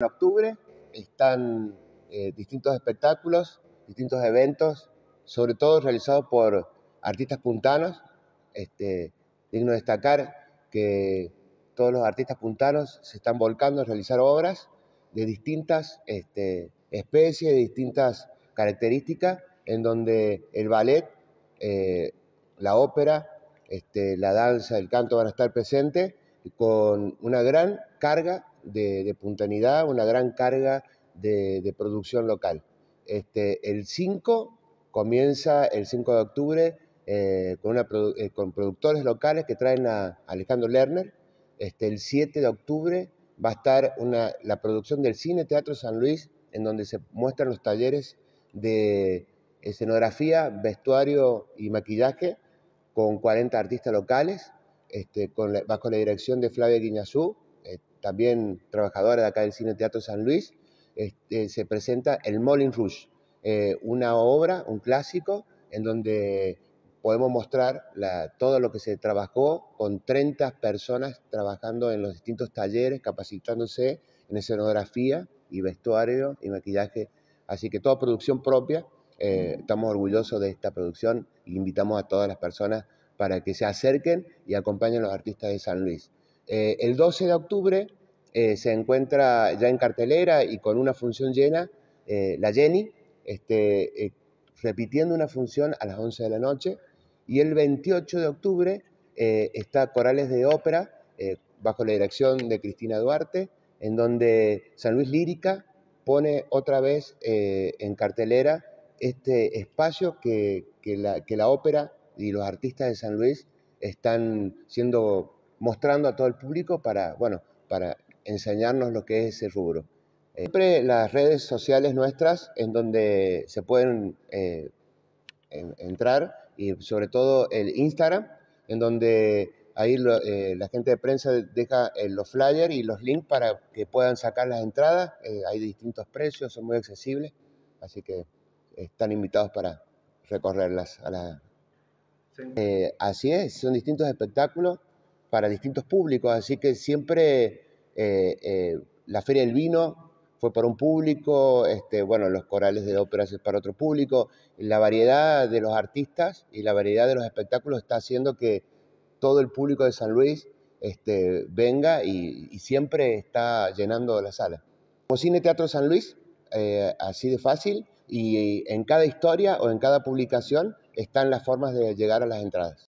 En octubre están eh, distintos espectáculos, distintos eventos, sobre todo realizados por artistas puntanos. Este, digno destacar que todos los artistas puntanos se están volcando a realizar obras de distintas este, especies, de distintas características, en donde el ballet, eh, la ópera, este, la danza, el canto van a estar presentes con una gran carga de, de puntanidad, una gran carga de, producción local. Este, el 5 comienza el 5 de octubre eh, con, eh, con, productores locales que traen a Alejandro Lerner. Este, el 7 de octubre va a estar la producción del Cine Teatro San Luis, en donde se muestran los talleres de escenografía, vestuario y maquillaje con 40 artistas locales, este, bajo la dirección de Flavia Guiñazú también trabajadora de acá del Cine Teatro San Luis, este, se presenta El Molin Rouge, eh, una obra, un clásico, en donde podemos mostrar todo lo que se trabajó con 30 personas trabajando en los distintos talleres, capacitándose en escenografía y vestuario y maquillaje. Así que toda producción propia. Eh, estamos orgullosos de esta producción y e invitamos a todas las personas para que se acerquen y acompañen a los artistas de San Luis. Eh, el 12 de octubre eh, se encuentra ya en cartelera y con una función llena, eh, la Jenny, este, repitiendo una función a las 11 de la noche. Y el 28 de octubre está Corales de Ópera, bajo la dirección de Cristina Duarte, en donde San Luis Lírica pone otra vez en cartelera este espacio que, la, que la ópera y los artistas de San Luis están siendo mostrando a todo el público para, bueno, para enseñarnos lo que es ese rubro. Eh, siempre las redes sociales nuestras en donde se pueden eh, entrar y sobre todo el Instagram, en donde ahí eh, la gente de prensa deja los flyers y los links para que puedan sacar las entradas. hay distintos precios, son muy accesibles, así que están invitados para recorrerlas. A la... así es, son distintos espectáculos para distintos públicos, así que siempre eh, eh, la Feria del Vino fue para un público, este, bueno, los corales de óperas es para otro público, la variedad de los artistas y la variedad de los espectáculos está haciendo que todo el público de San Luis este, venga y, siempre está llenando la sala. Como Cine Teatro San Luis, eh, así de fácil, y en cada historia o en cada publicación están las formas de llegar a las entradas.